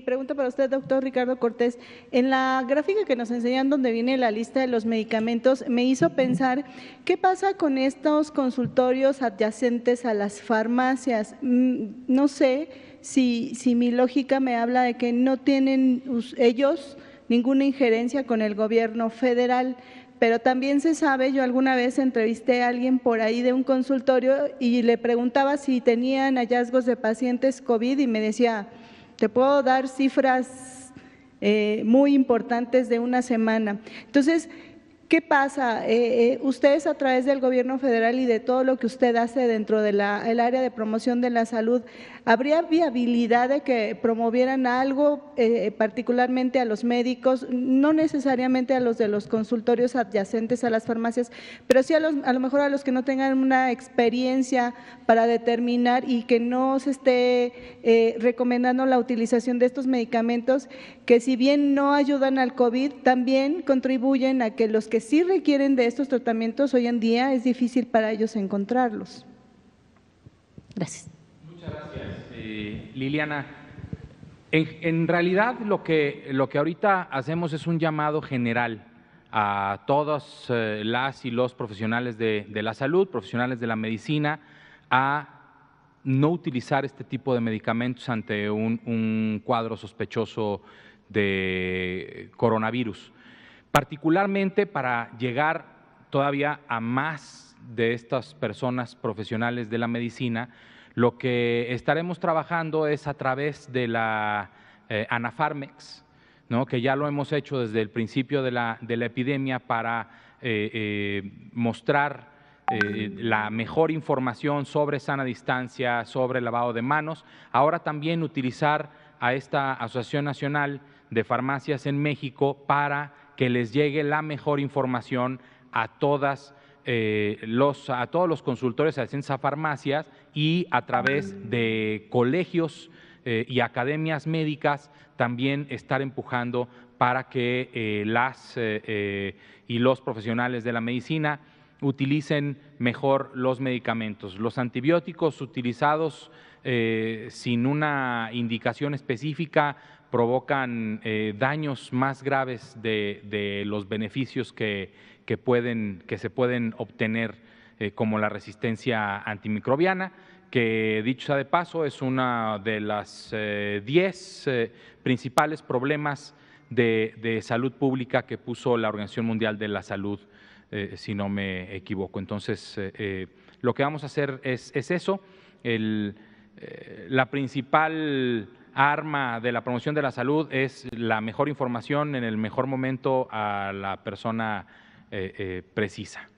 pregunta para usted, doctor Ricardo Cortés. En la gráfica que nos enseñan donde viene la lista de los medicamentos, me hizo pensar, ¿qué pasa con estos consultorios adyacentes a las farmacias? Mm, no sé si, si mi lógica me habla de que no tienen ellos ninguna injerencia con el gobierno federal pero también se sabe, yo alguna vez entrevisté a alguien por ahí de un consultorio y le preguntaba si tenían hallazgos de pacientes COVID y me decía, te puedo dar cifras eh, muy importantes de una semana. Entonces, ¿Qué pasa? Eh, eh, ustedes a través del gobierno federal y de todo lo que usted hace dentro del área de promoción de la salud, ¿habría viabilidad de que promovieran algo, eh, particularmente a los médicos, no necesariamente a los de los consultorios adyacentes a las farmacias, pero sí a, a lo mejor a los que no tengan una experiencia para determinar y que no se esté recomendando la utilización de estos medicamentos que si bien no ayudan al COVID, también contribuyen a que los que si requieren de estos tratamientos hoy en día es difícil para ellos encontrarlos. Gracias. Muchas gracias, eh, Liliana. En, realidad lo que, lo que ahorita hacemos es un llamado general a todas eh, las y los profesionales de, la salud, profesionales de la medicina, a no utilizar este tipo de medicamentos ante un, cuadro sospechoso de coronavirus particularmente para llegar todavía a más de estas personas profesionales de la medicina, lo que estaremos trabajando es a través de la eh, Anafarmex, que ya lo hemos hecho desde el principio de la, epidemia para eh, eh, mostrar la mejor información sobre sana distancia, sobre lavado de manos. Ahora también utilizar a esta Asociación Nacional de Farmacias en México para que les llegue la mejor información a todas eh, los, a todos los consultores de ciencia farmacias y a través de colegios eh, y academias médicas también estar empujando para que eh, las y los profesionales de la medicina utilicen mejor los medicamentos. Los antibióticos utilizados sin una indicación específica provocan eh, daños más graves de, los beneficios que, pueden, que, se pueden obtener, eh, como la resistencia antimicrobiana, que dicho sea de paso es una de las 10 eh, principales problemas de, salud pública que puso la Organización Mundial de la Salud, si no me equivoco. Entonces, lo que vamos a hacer es, eso. la principal arma de la promoción de la salud es la mejor información en el mejor momento a la persona eh, eh, precisa.